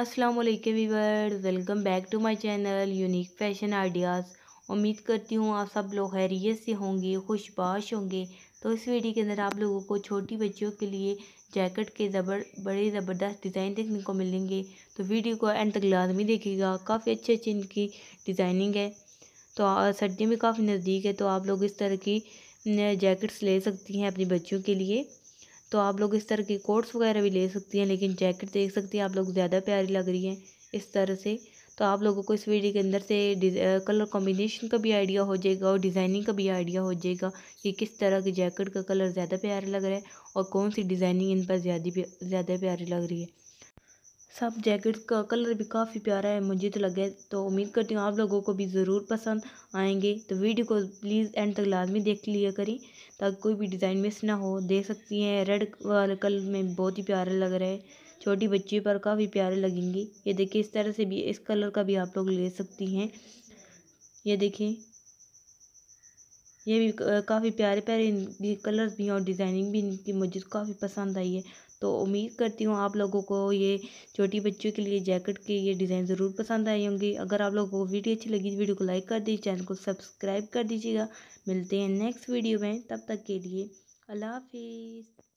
अस्सलाम वालेकुम viewer welcome back to my channel unique fashion ideas उम्मीद करती हूँ आप सब लोग खैरियत से होंगे खुशबाश होंगे तो इस वीडियो के अंदर आप लोगों को छोटी बच्चियों के लिए जैकेट के ज़बर बड़े ज़बरदस्त डिज़ाइन देखने को मिलेंगे तो वीडियो को एंड तक लाजमी देखिएगा काफ़ी अच्छे अच्छे इनकी डिज़ाइनिंग है तो सर्दी में काफ़ी नज़दीक है तो आप लोग इस तरह की जैकेट्स ले सकती हैं अपनी बच्चियों के लिए तो आप लोग इस तरह की कोट्स वगैरह भी ले सकती हैं लेकिन जैकेट देख सकती हैं आप लोग ज़्यादा प्यारी लग रही हैं इस तरह से तो आप लोगों को इस वीडियो के अंदर से कलर कॉम्बिनेशन का भी आइडिया हो जाएगा और डिज़ाइनिंग का भी आइडिया हो जाएगा कि किस तरह की जैकेट का कलर ज़्यादा प्यारा लग रहा है और कौन सी डिज़ाइनिंग इन पर ज़्यादा ज़्यादा प्यारी लग रही है सब जैकेट्स का कलर भी काफ़ी प्यारा है मुझे तो लगे तो उम्मीद करती हूँ आप लोगों को भी ज़रूर पसंद आएंगे तो वीडियो को प्लीज़ एंड तक लाजमी देख लिया करें ताकि कोई भी डिज़ाइन मिस ना हो देख सकती हैं रेड वाले कलर में बहुत ही प्यारा लग रहा है छोटी बच्ची पर काफ़ी प्यारे लगेंगे ये देखिए इस तरह से भी इस कलर का भी आप लोग ले सकती हैं ये देखिए ये भी काफ़ी प्यारे प्यारे इनके कलर्स भी हैं और डिज़ाइनिंग भी इनकी मुझे काफ़ी पसंद आई है तो उम्मीद करती हूँ आप लोगों को ये छोटी बच्चों के लिए जैकेट के ये डिज़ाइन ज़रूर पसंद आई होंगी अगर आप लोगों को वीडियो अच्छी लगी वीडियो को लाइक कर दीजिए चैनल को सब्सक्राइब कर दीजिएगा मिलते हैं नेक्स्ट वीडियो में तब तक के लिए अल्लाह हाफिज़